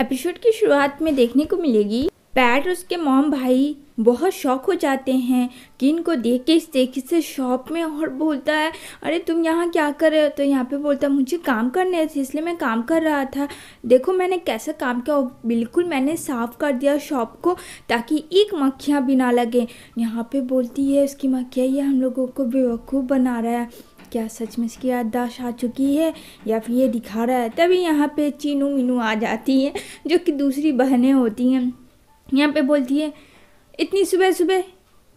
episode की शुरुआत में देखने को मिलेगी पैट और उसके मोम भाई बहुत शौक हो जाते हैं कि इनको देख के इस तरीके से शॉप में और बोलता है अरे तुम यहाँ क्या कर रहे हो तो यहाँ पे बोलता है मुझे काम करने थे इसलिए मैं काम कर रहा था देखो मैंने कैसा काम किया बिल्कुल मैंने साफ़ कर दिया शॉप को ताकि एक मक्खियाँ भी ना लगे यहाँ पे बोलती है उसकी मक्खियाँ ये हम लोगों को बेवकूफ़ बना रहा है क्या सच में इसकी याददाश्त आ चुकी है या फिर ये दिखा रहा है तभी यहाँ पे चीनू मीनू आ जाती है जो कि दूसरी बहनें होती हैं यहाँ पे बोलती है इतनी सुबह सुबह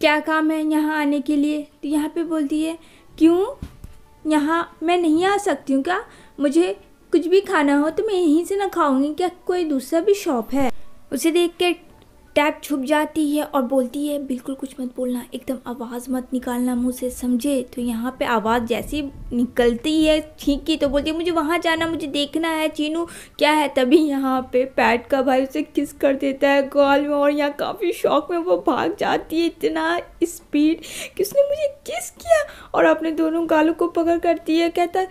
क्या काम है यहाँ आने के लिए तो यहाँ पे बोलती है क्यों यहाँ मैं नहीं आ सकती हूँ क्या मुझे कुछ भी खाना हो तो मैं यहीं से ना खाऊंगी क्या कोई दूसरा भी शॉप है उसे देख के टैब छुप जाती है और बोलती है बिल्कुल कुछ मत बोलना एकदम आवाज़ मत निकालना मुँह से समझे तो यहाँ पे आवाज़ जैसी निकलती है छींकी तो बोलती है मुझे वहाँ जाना मुझे देखना है चीनू क्या है तभी यहाँ पे पैट का भाई उसे किस कर देता है कॉल में और यहाँ काफ़ी शौक में वो भाग जाती है इतना स्पीड कि उसने मुझे किस किया और अपने दोनों गालों को पकड़ करती है कहता है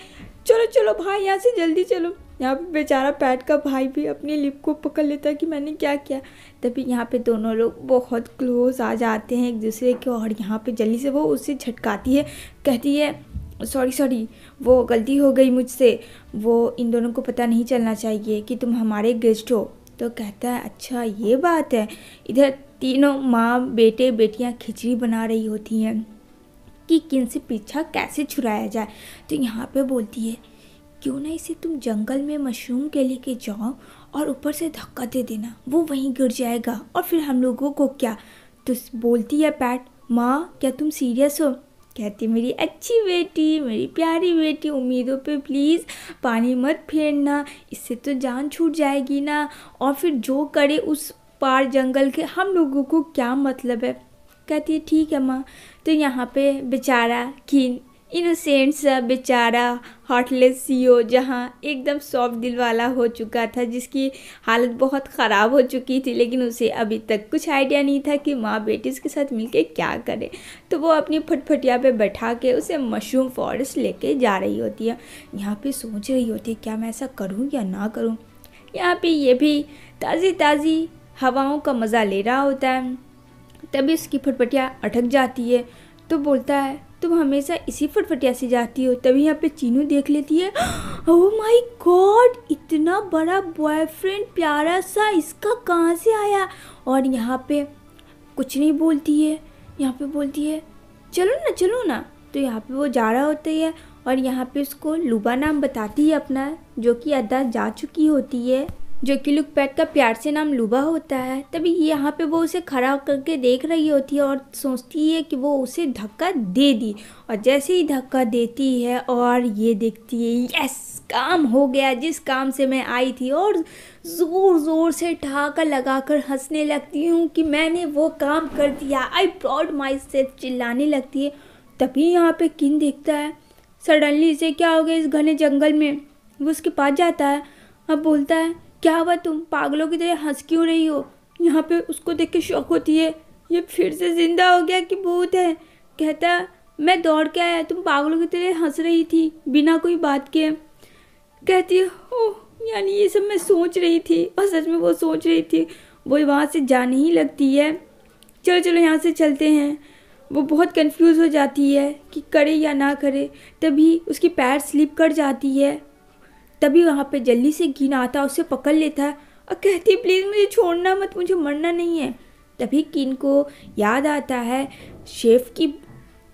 चलो चलो भाई यहाँ से जल्दी चलो यहाँ पे बेचारा पैट का भाई भी अपनी लिप को पकड़ लेता है कि मैंने क्या किया तभी यहाँ पे दोनों लोग बहुत क्लोज आ जाते हैं एक दूसरे के और यहाँ पे जल्दी से वो उसे झटकाती है कहती है सॉरी सॉरी वो गलती हो गई मुझसे वो इन दोनों को पता नहीं चलना चाहिए कि तुम हमारे गेस्ट हो तो कहता है अच्छा ये बात है इधर तीनों माँ बेटे बेटियाँ खिचड़ी बना रही होती हैं कि किन से पीछा कैसे छुराया जाए तो यहाँ पे बोलती है क्यों ना इसे तुम जंगल में मशरूम के लेके जाओ और ऊपर से धक्का दे देना वो वहीं गिर जाएगा और फिर हम लोगों को क्या तो बोलती है पैट माँ क्या तुम सीरियस हो कहती मेरी अच्छी बेटी मेरी प्यारी बेटी उम्मीदों पे प्लीज़ पानी मत फेरना इससे तो जान छूट जाएगी ना और फिर जो करे उस पार जंगल के हम लोगों को क्या मतलब है कहती है ठीक है माँ तो यहाँ पे बेचारा कीन इनोसेंट सा बेचारा सी सीओ e जहाँ एकदम सॉफ्ट दिल वाला हो चुका था जिसकी हालत बहुत ख़राब हो चुकी थी लेकिन उसे अभी तक कुछ आइडिया नहीं था कि माँ बेटी उसके साथ मिलके क्या करे तो वो अपनी फटफटिया पे बैठा के उसे मशरूम फॉरेस्ट लेके जा रही होती है यहाँ पे सोच रही होती है क्या मैं ऐसा करूँ या ना करूँ यहाँ पे ये भी ताज़ी ताज़ी हवाओं का मज़ा ले रहा होता है तभी उसकी फटफटिया अटक जाती है तो बोलता है तो वो हमेशा इसी फटफटिया से जाती हो तभी यहाँ पे चीनू देख लेती है ओ माय गॉड इतना बड़ा बॉयफ्रेंड प्यारा सा इसका कहाँ से आया और यहाँ पे कुछ नहीं बोलती है यहाँ पे बोलती है चलो ना चलो ना तो यहाँ पे वो जा रहा होता है और यहाँ पे उसको लुबा नाम बताती है अपना जो कि अदा जा चुकी होती है जो कि लुकपैट का प्यार से नाम लुबा होता है तभी यहाँ पे वो उसे खड़ा करके देख रही होती है और सोचती है कि वो उसे धक्का दे दी और जैसे ही धक्का देती है और ये देखती है यस काम हो गया जिस काम से मैं आई थी और ज़ोर ज़ोर से ठहाका लगाकर हंसने लगती हूँ कि मैंने वो काम कर दिया आई प्राउड माई सेल्फ चिल्लाने लगती है तभी यहाँ पे किन देखता है सडनली इसे क्या हो गया इस घने जंगल में वो उसके पास जाता है अब बोलता है क्या हुआ तुम पागलों की तरह हंस क्यों रही हो यहाँ पे उसको देख के शौक होती है ये फिर से जिंदा हो गया कि भूत है कहता मैं दौड़ के आया तुम पागलों की तरह हंस रही थी बिना कोई बात के कहती है यानी ये सब मैं सोच रही थी और सच में वो सोच रही थी वो वहाँ से जाने ही लगती है चलो चलो यहाँ से चलते हैं वो बहुत कंफ्यूज हो जाती है कि करे या ना करे तभी उसकी पैर स्लिप कर जाती है तभी वहाँ पे जल्दी से घीन आता उसे पकड़ लेता है और कहती प्लीज़ मुझे छोड़ना मत मुझे मरना नहीं है तभी किन को याद आता है शेफ की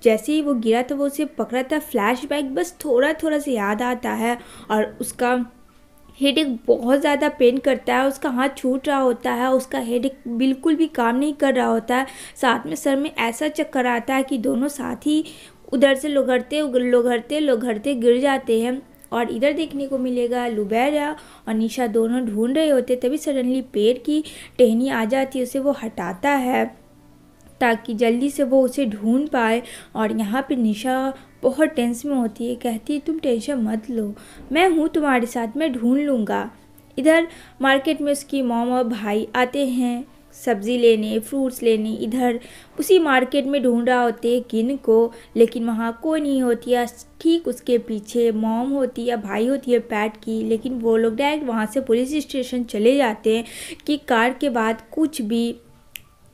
जैसे ही वो गिरा था तो वो उसे पकड़ा था फ्लैशबैक बस थोड़ा थोड़ा से याद आता है और उसका हेड एक बहुत ज़्यादा पेन करता है उसका हाथ छूट रहा होता है उसका हेड एक बिल्कुल भी काम नहीं कर रहा होता है साथ में सर में ऐसा चक्कर आता है कि दोनों साथ ही उधर से लोघरते लोघरते लोघरते गिर जाते हैं और इधर देखने को मिलेगा लुबैरा और निशा दोनों ढूंढ रहे होते तभी सडनली पेड़ की टहनी आ जाती है उसे वो हटाता है ताकि जल्दी से वो उसे ढूंढ पाए और यहाँ पे निशा बहुत टेंस में होती है कहती है तुम टेंशन मत लो मैं हूँ तुम्हारे साथ मैं ढूंढ लूँगा इधर मार्केट में उसकी मोम और भाई आते हैं सब्ज़ी लेने फ्रूट्स लेने इधर उसी मार्केट में ढूंढ रहा होते किन को लेकिन वहाँ कोई नहीं होती है ठीक उसके पीछे मॉम होती या भाई होती है पैट की लेकिन वो लोग डायरेक्ट वहाँ से पुलिस स्टेशन चले जाते हैं कि कार के बाद कुछ भी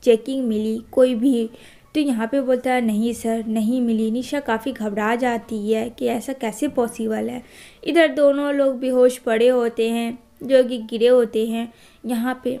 चेकिंग मिली कोई भी तो यहाँ पे बोलता है नहीं सर नहीं मिली निशा काफ़ी घबरा जाती है कि ऐसा कैसे पॉसिबल है इधर दोनों लोग बेहोश पड़े होते हैं जो कि गिरे होते हैं यहाँ पे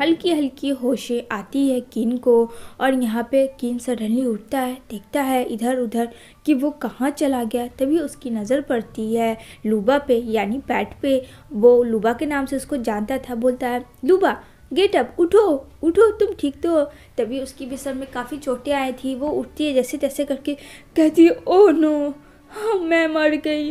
हल्की हल्की होशें आती है किन को और यहाँ पे किन सडनली उठता है देखता है इधर उधर कि वो कहाँ चला गया तभी उसकी नज़र पड़ती है लूबा पे यानी पैट पे वो लूबा के नाम से उसको जानता था बोलता है लूबा गेट अप उठो उठो तुम ठीक तो तभी उसकी भी सर में काफ़ी चोटें आई थी वो उठती है जैसे तैसे करके कहती है ओ नो हाँ, मैं मर गई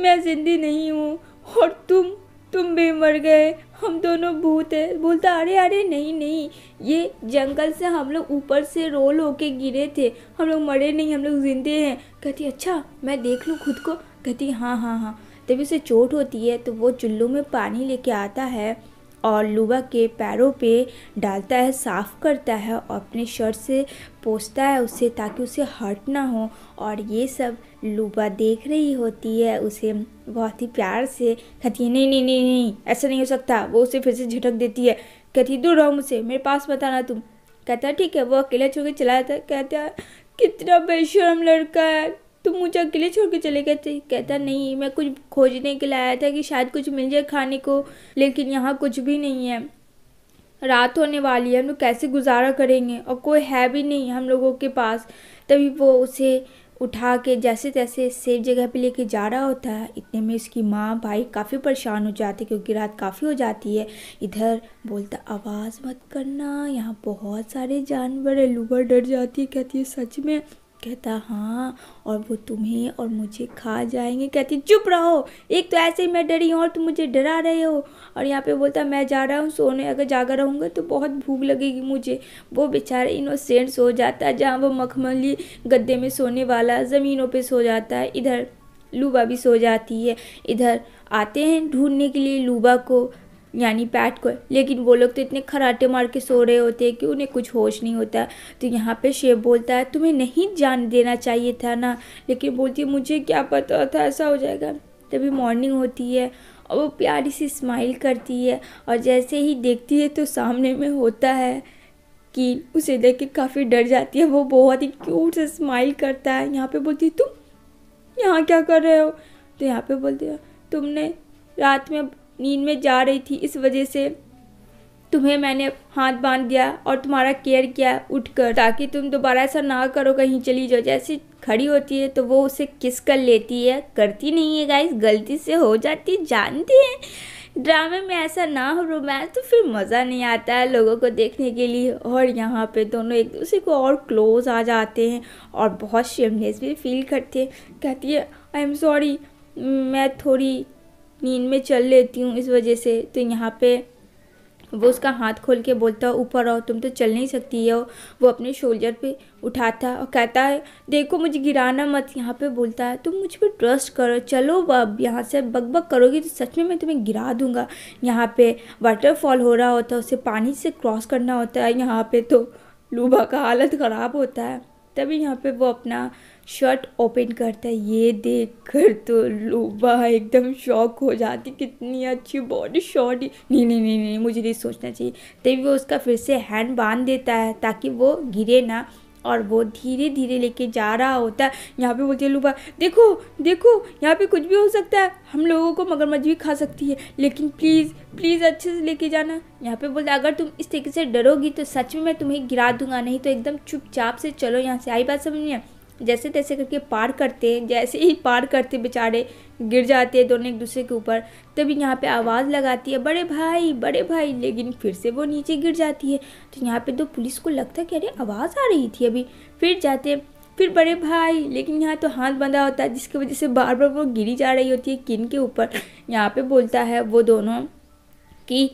मैं जिंदी नहीं हूँ और तुम तुम भी मर गए हम दोनों भूत है बोलता अरे अरे नहीं नहीं ये जंगल से हम लोग ऊपर से रोल होके गिरे थे हम लोग मरे नहीं हम लोग जिंदे हैं कहती अच्छा मैं देख लूँ खुद को कहती हाँ हाँ हाँ तभी उसे चोट होती है तो वो चुल्लू में पानी लेके आता है और लुबा के पैरों पे डालता है साफ़ करता है और अपने शर्ट से पोसता है उसे ताकि उसे हर्ट ना हो और ये सब लुबा देख रही होती है उसे बहुत ही प्यार से कहती है नहीं नहीं नहीं नहीं ऐसा नहीं हो सकता वो उसे फिर से झटक देती है कहती दूर रहो मुझसे मेरे पास बताना तुम कहता ठीक है वो अकेला छोड़ के चला जाता कहता कितना बेशरम लड़का है तुम मुझे अकेले छोड़ के चले गए थे कहता नहीं मैं कुछ खोजने के लिए आया था कि शायद कुछ मिल जाए खाने को लेकिन यहाँ कुछ भी नहीं है रात होने वाली है हम लोग कैसे गुजारा करेंगे और कोई है भी नहीं हम लोगों के पास तभी वो उसे उठा के जैसे तैसे सेफ जगह पे लेके जा रहा होता है इतने में उसकी माँ भाई काफ़ी परेशान हो जाते क्योंकि रात काफ़ी हो जाती है इधर बोलता आवाज़ मत करना यहाँ बहुत सारे जानवर है लूबर डर जाती है कहती है सच में कहता हाँ और वो तुम्हें और मुझे खा जाएंगे कहती चुप रहो एक तो ऐसे ही मैं डरी हूँ और तुम मुझे डरा रहे हो और यहाँ पे बोलता मैं जा रहा हूँ सोने अगर जागा रहूँगा तो बहुत भूख लगेगी मुझे वो बेचारा इनोसेंट सो जाता है जहाँ वो मखमली गद्दे में सोने वाला ज़मीनों पर सो जाता है इधर लूबा भी सो जाती है इधर आते हैं ढूंढने के लिए लूबा को यानी पैट को लेकिन वो लोग तो इतने खराटे मार के सो रहे होते हैं कि उन्हें कुछ होश नहीं होता तो यहाँ पे शेव बोलता है तुम्हें नहीं जान देना चाहिए था ना लेकिन बोलती है मुझे क्या पता था ऐसा हो जाएगा तभी मॉर्निंग होती है और वो प्यारी सी स्माइल करती है और जैसे ही देखती है तो सामने में होता है कि उसे देख के काफ़ी डर जाती है वो बहुत ही क्यूट से स्माइल करता है यहाँ पे बोलती है तुम यहाँ क्या कर रहे हो तो यहाँ पे बोलती है तुमने रात में नींद में जा रही थी इस वजह से तुम्हें मैंने हाथ बांध दिया और तुम्हारा केयर किया उठकर ताकि तुम दोबारा ऐसा ना करो कहीं चली जाओ जैसे खड़ी होती है तो वो उसे किस कर लेती है करती नहीं है गाइस गलती से हो जाती जानती है ड्रामे में ऐसा ना हो रोमांस तो फिर मज़ा नहीं आता है लोगों को देखने के लिए और यहाँ पे दोनों एक दूसरे को और क्लोज आ जाते हैं और बहुत शेमनेस भी फील करते हैं कहती है आई एम सॉरी मैं थोड़ी नींद में चल लेती हूँ इस वजह से तो यहाँ पे वो उसका हाथ खोल के बोलता ऊपर आओ तुम तो चल नहीं सकती हो वो अपने शोल्डर पे उठाता और कहता है देखो मुझे गिराना मत यहाँ पे बोलता है तुम मुझ पर ट्रस्ट करो चलो अब यहाँ से बक बक करोगी तो सच में मैं तुम्हें गिरा दूँगा यहाँ पे वाटरफॉल हो रहा होता है उसे पानी से क्रॉस करना होता है यहाँ पर तो लूबा का हालत ख़राब होता है तभी यहाँ पर वो अपना शर्ट ओपन करता है ये देख कर तो लोबा एकदम शॉक हो जाती कितनी अच्छी बॉडी शॉट नहीं नहीं नहीं नहीं मुझे नहीं सोचना चाहिए तभी वो उसका फिर से हैंड बांध देता है ताकि वो गिरे ना और वो धीरे धीरे लेके जा रहा होता है यहाँ पे बोलती है लुबा देखो देखो यहाँ पे कुछ भी हो सकता है हम लोगों को मगरमच्छ भी खा सकती है लेकिन प्लीज़ प्लीज़ अच्छे से लेके जाना यहाँ पे बोलता अगर तुम इस तरीके से डरोगी तो सच में मैं तुम्हें गिरा दूंगा नहीं तो एकदम चुपचाप से चलो यहाँ से आई बात समझ में जैसे तैसे करके पार करते हैं जैसे ही पार करते बेचारे गिर जाते हैं दोनों एक दूसरे के ऊपर तभी यहाँ पे आवाज़ लगाती है बड़े भाई बड़े भाई लेकिन फिर से वो नीचे गिर जाती है तो यहाँ पे तो पुलिस को लगता है कि अरे आवाज़ आ रही थी अभी फिर जाते फिर बड़े भाई लेकिन यहाँ तो हाथ बंधा होता है जिसकी वजह से बार बार वो गिरी जा रही होती है किन के ऊपर यहाँ पे बोलता है वो दोनों की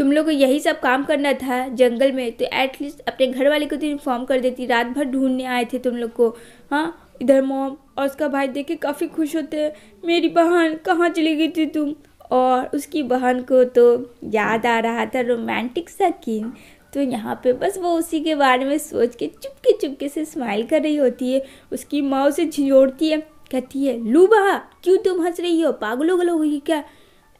तुम लोग को यही सब काम करना था जंगल में तो एटलीस्ट अपने घर वाले को तो इन्फॉर्म कर देती रात भर ढूंढने आए थे तुम लोग को हाँ इधर मोम और उसका भाई देख के काफ़ी खुश होते हैं मेरी बहन कहाँ चली गई थी तुम और उसकी बहन को तो याद आ रहा था रोमांटिक सा किन तो यहाँ पे बस वो उसी के बारे में सोच के चुपके चुपके से स्माइल कर रही होती है उसकी माँ उसे झिझोड़ती है कहती है लू बहा क्यों तुम हंस रही हो पागलों गलो हुई क्या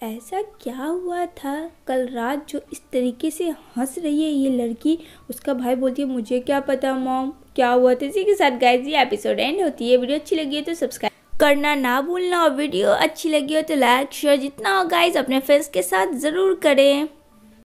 ऐसा क्या हुआ था कल रात जो इस तरीके से हंस रही है ये लड़की उसका भाई बोलती है मुझे क्या पता मॉम क्या हुआ था इसी के साथ गाइज ये एपिसोड एंड होती है वीडियो अच्छी लगी है तो सब्सक्राइब करना ना भूलना और वीडियो अच्छी लगी हो तो लाइक शेयर जितना हो गाइज अपने फ्रेंड्स के साथ ज़रूर करें